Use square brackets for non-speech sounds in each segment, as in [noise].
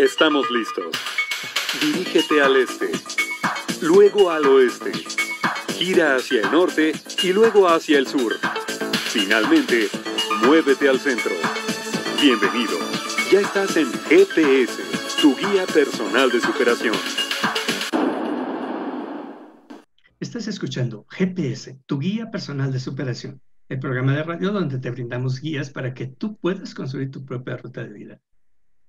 Estamos listos. Dirígete al este, luego al oeste, gira hacia el norte y luego hacia el sur. Finalmente, muévete al centro. Bienvenido. Ya estás en GPS, tu guía personal de superación. Estás escuchando GPS, tu guía personal de superación, el programa de radio donde te brindamos guías para que tú puedas construir tu propia ruta de vida.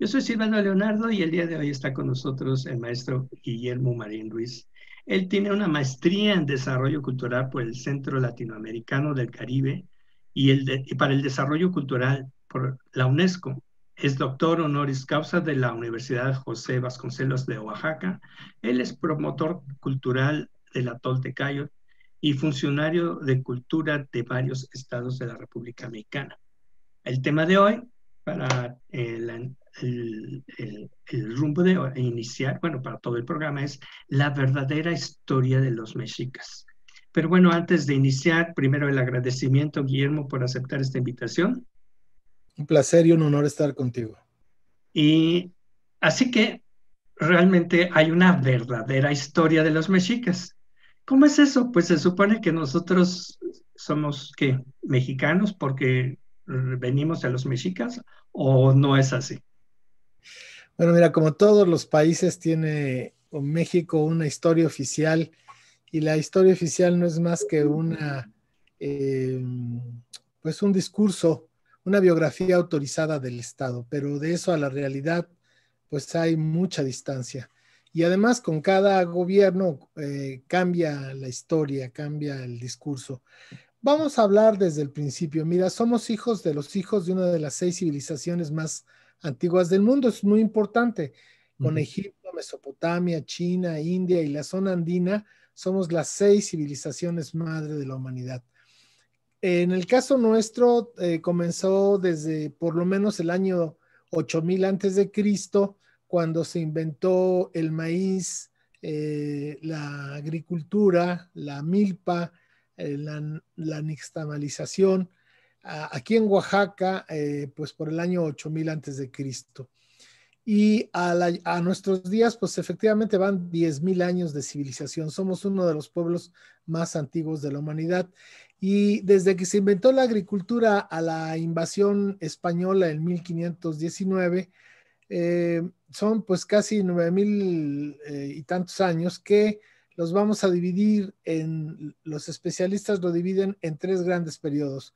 Yo soy Silvano Leonardo y el día de hoy está con nosotros el maestro Guillermo Marín Ruiz. Él tiene una maestría en desarrollo cultural por el Centro Latinoamericano del Caribe y, el para el desarrollo cultural por la UNESCO. Es doctor honoris causa de la Universidad José Vasconcelos de Oaxaca. Él es promotor cultural de la de y funcionario de cultura de varios estados de la República Mexicana. El tema de hoy para eh, el, rumbo de iniciar, bueno, para todo el programa es la verdadera historia de los mexicas. Pero bueno, antes de iniciar, primero el agradecimiento, Guillermo, por aceptar esta invitación. Un placer y un honor estar contigo. Y así que realmente hay una verdadera historia de los mexicas. ¿Cómo es eso? Pues se supone que nosotros somos ¿qué? mexicanos porque venimos de los mexicas o no es así. Bueno, mira, como todos los países tiene México una historia oficial y la historia oficial no es más que una, em, pues un discurso, una biografía autorizada del Estado, pero de eso a la realidad, pues hay mucha distancia. Y además con cada gobierno eh, cambia la historia, cambia el discurso. Vamos a hablar desde el principio. Mira, somos hijos de los hijos de una de las seis civilizaciones más antiguas del mundo. Es muy importante. Con Egipto, Mesopotamia, China, India y la zona andina, somos las seis civilizaciones madre de la humanidad. En el caso nuestro, eh, comenzó desde por lo menos el año 8000 antes de Cristo, cuando se inventó el maíz, eh, la agricultura, la milpa, eh, la nixtamalización, aquí en Oaxaca, eh, pues por el año 8000 antes de Cristo. Y a, nuestros días, pues efectivamente van 10.000 años de civilización. Somos uno de los pueblos más antiguos de la humanidad. Y desde que se inventó la agricultura a la invasión española en 1519, eh, son pues casi 9.000 eh, y tantos años que los vamos a dividir en, los especialistas lo dividen en tres grandes periodos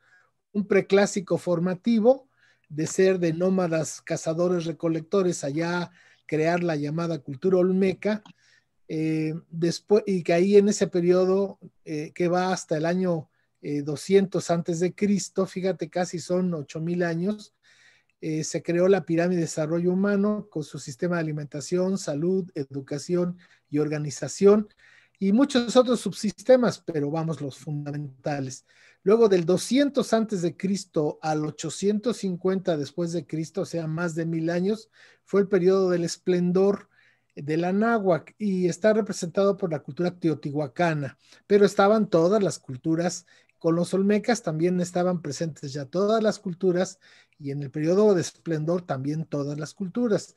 un preclásico formativo de ser de nómadas cazadores recolectores, allá crear la llamada cultura olmeca, eh, después, y que ahí en ese periodo eh, que va hasta el año 200 eh, antes de Cristo, fíjate, casi son 8.000 años, se creó la pirámide de desarrollo humano con su sistema de alimentación, salud, educación y organización y muchos otros subsistemas, pero vamos los fundamentales. Luego del 200 antes de Cristo al 850 después de Cristo, o sea, más de mil años, fue el periodo del esplendor del Anáhuac y está representado por la cultura teotihuacana, pero estaban todas las culturas con los olmecas también estaban presentes ya todas las culturas y en el periodo de esplendor también todas las culturas.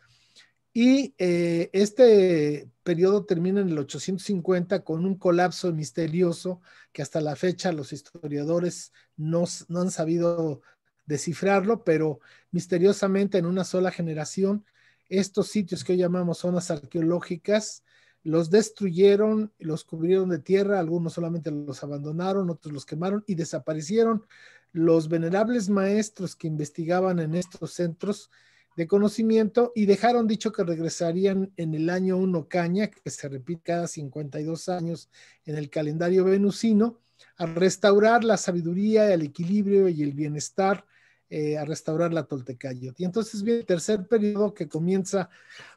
Y eh, este periodo termina en el 850 con un colapso misterioso que hasta la fecha los historiadores no han sabido descifrarlo, pero misteriosamente en una sola generación, estos sitios que hoy llamamos zonas arqueológicas, los destruyeron, los cubrieron de tierra, algunos solamente los abandonaron, otros los quemaron y desaparecieron. Los venerables maestros que investigaban en estos centros de conocimiento y dejaron dicho que regresarían en el año 1 Caña, que se repite cada 52 años en el calendario venusino, a restaurar la sabiduría, el equilibrio y el bienestar, eh, a restaurar la Toltecayo. Y entonces viene el tercer periodo que comienza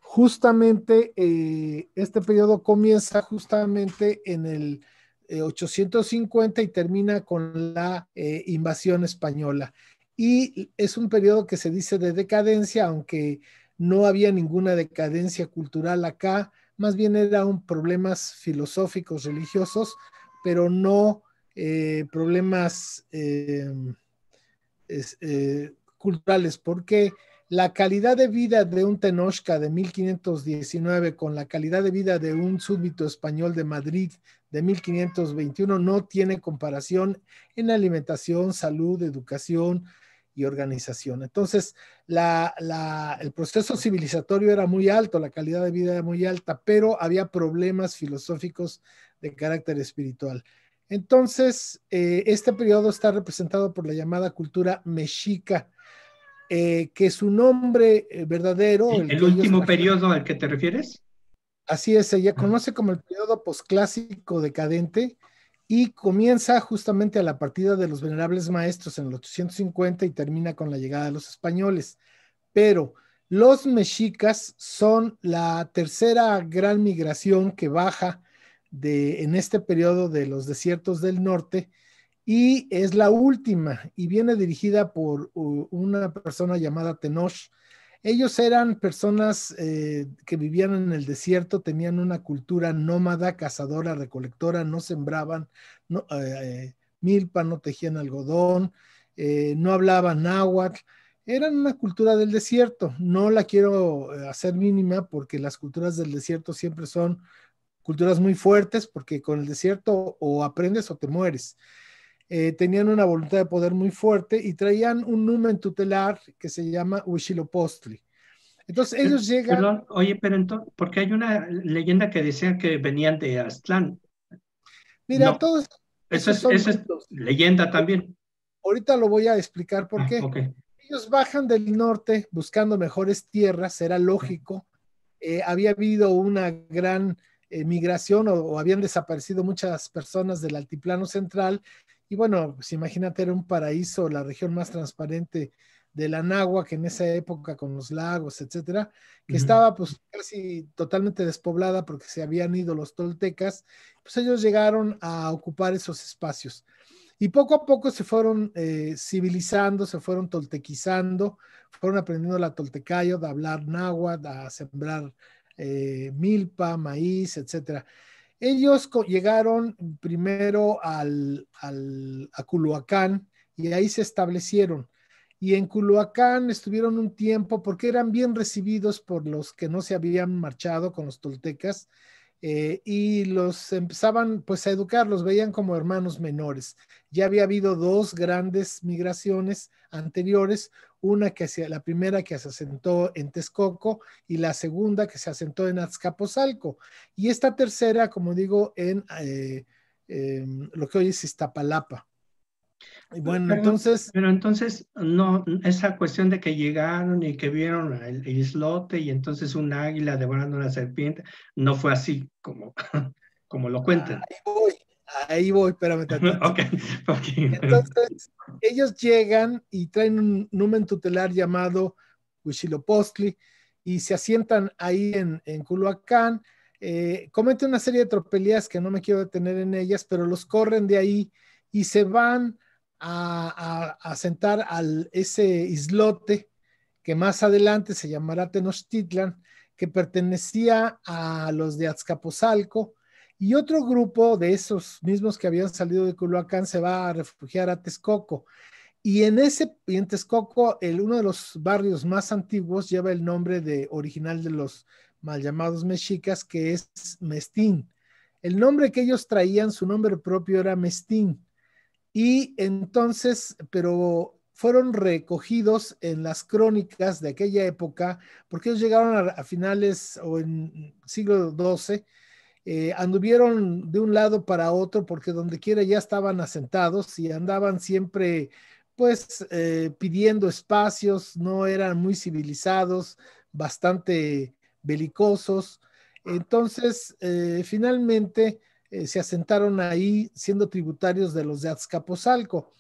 justamente, eh, este periodo comienza justamente en el 850 eh, y termina con la invasión española y es un periodo que se dice de decadencia, aunque no había ninguna decadencia cultural acá, más bien eran problemas filosóficos, religiosos, pero no eh, problemas eh, eh, culturales, porque la calidad de vida de un Tenochca de 1519 con la calidad de vida de un súbdito español de Madrid de 1521 no tiene comparación en alimentación, salud, educación, y organización. Entonces, la, el proceso civilizatorio era muy alto, la calidad de vida era muy alta, pero había problemas filosóficos de carácter espiritual. Entonces, eh, este periodo está representado por la llamada cultura mexica, eh, que su nombre eh, verdadero... ¿El, último periodo al que te refieres? Así es, ella conoce como el periodo posclásico decadente, y comienza justamente a la partida de los venerables maestros en el 850 y termina con la llegada de los españoles. Pero los mexicas son la tercera gran migración que baja de, en este periodo de los desiertos del norte y es la última y viene dirigida por una persona llamada Tenoch ellos eran personas eh, que vivían en el desierto, tenían una cultura nómada, cazadora, recolectora, no sembraban eh, eh, milpa, no tejían algodón, no hablaban náhuatl. Eran una cultura del desierto. No la quiero hacer mínima porque las culturas del desierto siempre son culturas muy fuertes porque con el desierto o aprendes o te mueres. Eh, tenían una voluntad de poder muy fuerte y traían un numen tutelar que se llama Huichilopostli. Entonces ellos llegan... Perdón, oye, pero entonces, porque hay una leyenda que decía que venían de Aztlán. Mira, todos... Eso es, leyenda también. Ahorita lo voy a explicar por ah, qué. Ellos bajan del norte buscando mejores tierras, era lógico. Eh, había habido una gran emigración eh, migración o, habían desaparecido muchas personas del altiplano central y bueno, pues imagínate, era un paraíso, la región más transparente de la nagua que en esa época con los lagos, etcétera, que estaba pues casi totalmente despoblada porque se habían ido los toltecas, pues ellos llegaron a ocupar esos espacios. Y poco a poco se fueron eh, civilizando, se fueron toltequizando, fueron aprendiendo la toltecayo, de hablar nagua a sembrar eh, milpa, maíz, etcétera. Ellos llegaron primero al, a Culhuacán y ahí se establecieron. Y en Culhuacán estuvieron un tiempo porque eran bien recibidos por los que no se habían marchado con los toltecas eh, y los empezaban pues a educar, los veían como hermanos menores. Ya había habido dos grandes migraciones anteriores, una que hacía la primera que se asentó en Texcoco y la segunda que se asentó en Azcapotzalco y esta tercera, como digo, en eh, em, lo que hoy es Iztapalapa. Bueno, entonces. Pero entonces, no, esa cuestión de que llegaron y que vieron el, islote y entonces un águila devorando una serpiente, no fue así como, [laughs] como lo cuentan. Ahí voy, ahí voy, espérame. [laughs] okay, Entonces, ellos llegan y traen un numen tutelar llamado Huichilopostli y se asientan ahí en, en Culhuacán. Eh, una serie de tropelías que no me quiero detener en ellas, pero los corren de ahí y se van a, a, a al, ese islote que más adelante se llamará Tenochtitlan, que pertenecía a los de Azcapotzalco, y otro grupo de esos mismos que habían salido de Culhuacán se va a refugiar a Texcoco. Y en ese, en Texcoco, el, uno de los barrios más antiguos lleva el nombre de, original de los mal llamados mexicas, que es Mestín. El nombre que ellos traían, su nombre propio era Mestín. Y entonces, pero fueron recogidos en las crónicas de aquella época, porque ellos llegaron a, finales o en siglo XII, eh, anduvieron de un lado para otro, porque donde quiera ya estaban asentados y andaban siempre pues eh, pidiendo espacios, no eran muy civilizados, bastante belicosos. Entonces, eh, finalmente, eh, se asentaron ahí siendo tributarios de los de Azcapotzalco.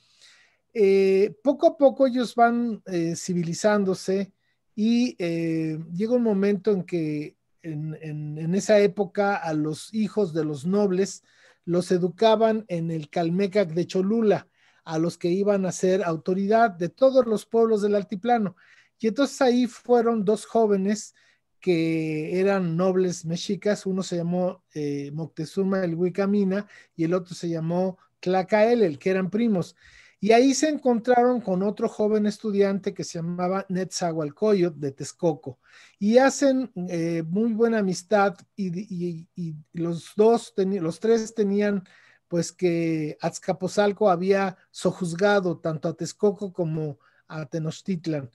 Eh, poco a poco ellos van eh, civilizándose y llega un momento en que en, en, esa época a los hijos de los nobles los educaban en el Calmecac de Cholula, a los que iban a ser autoridad de todos los pueblos del altiplano. Y entonces ahí fueron dos jóvenes que eran nobles mexicas, uno se llamó eh, Moctezuma el Huicamina y el otro se llamó Tlacael, el que eran primos. Y ahí se encontraron con otro joven estudiante que se llamaba Netzahualcoyot de Texcoco. Y hacen eh, muy buena amistad y, los dos, los tres tenían pues que Azcapotzalco había sojuzgado tanto a Texcoco como a Tenochtitlan.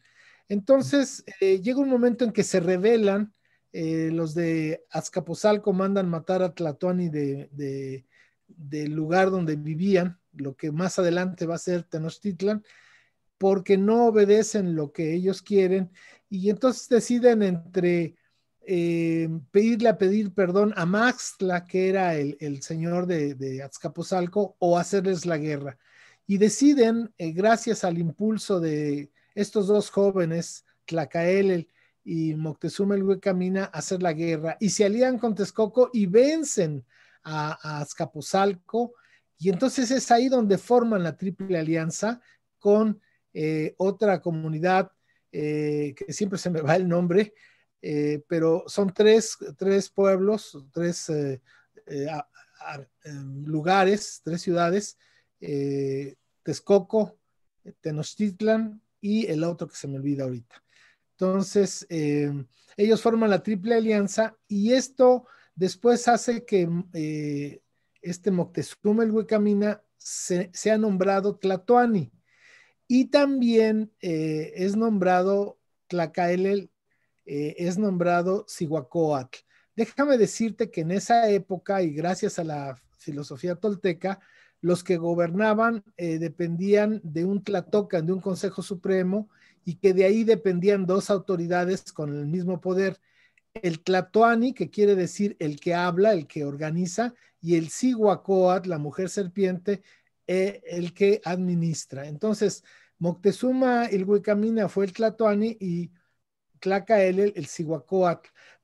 Entonces, eh, llega un momento en que se revelan, eh, los de Azcapotzalco mandan matar a Tlatoni del lugar donde vivían, lo que más adelante va a ser Tenochtitlan, porque no obedecen lo que ellos quieren y entonces deciden entre eh, pedirle a pedir perdón a Maxtla, que era el, señor de, de, Azcapotzalco, o hacerles la guerra. Y deciden, gracias al impulso de estos dos jóvenes, Tlacael y Moctezuma el camina a hacer la guerra y se alían con Texcoco y vencen a, a Azcapotzalco. Y entonces es ahí donde forman la triple alianza con eh, otra comunidad eh, que siempre se me va el nombre, eh, pero son tres, pueblos, tres em, lugares, tres ciudades, Texcoco, Tenochtitlan y el otro que se me olvida ahorita. Entonces, eh, ellos forman la triple alianza y esto después hace que eh, este Moctezuma el Huecamina sea nombrado Tlatoani y también eh, es nombrado Tlacaelel, es nombrado Sihuacóatl. Déjame decirte que en esa época y gracias a la filosofía tolteca, los que gobernaban eh, dependían de un Tlatocan, de un Consejo Supremo, y que de ahí dependían dos autoridades con el mismo poder. El Tlatoani, que quiere decir el que habla, el que organiza, y el siguacoat la mujer serpiente, eh, el que administra. Entonces, Moctezuma, el Huicamina fue el Tlatoani y Tlacael, el, el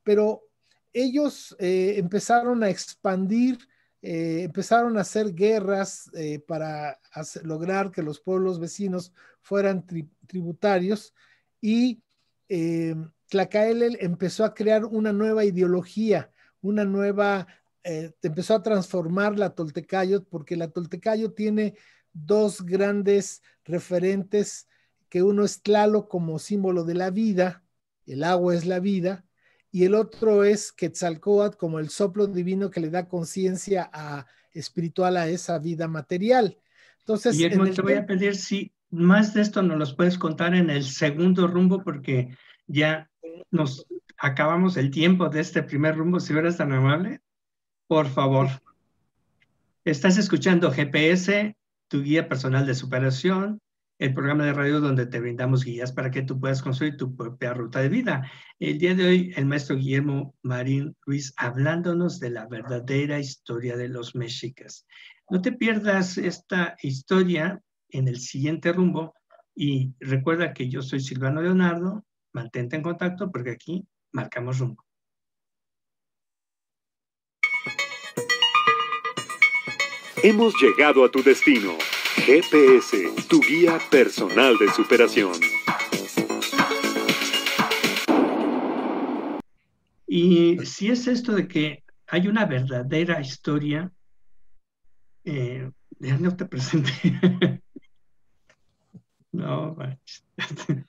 Pero ellos eh, empezaron a expandir eh, empezaron a hacer guerras eh, para lograr que los pueblos vecinos fueran tributarios y eh, Tlacaelel empezó a crear una nueva ideología, una nueva, empezó a transformar la Toltecayo, porque la Toltecayo tiene dos grandes referentes, que uno es Tlalo como símbolo de la vida, el agua es la vida, y el otro es Quetzalcóatl como el soplo divino que le da conciencia espiritual a esa vida material. Entonces, te voy a pedir si más de esto nos los puedes contar en el segundo rumbo porque ya nos acabamos el tiempo de este primer rumbo, si eres tan amable. Por favor. Estás escuchando GPS, tu guía personal de superación, el programa de radio donde te brindamos guías para que tú puedas construir tu propia ruta de vida. El día de hoy, el maestro Guillermo Marín Ruiz hablándonos de la verdadera historia de los mexicas. No te pierdas esta historia en el siguiente rumbo y recuerda que yo soy Silvano Leonardo, mantente en contacto porque aquí marcamos rumbo. Hemos llegado a tu destino. GPS, tu guía personal de superación. Y si es esto de que hay una verdadera historia, eh, ya no te [laughs] no, [laughs]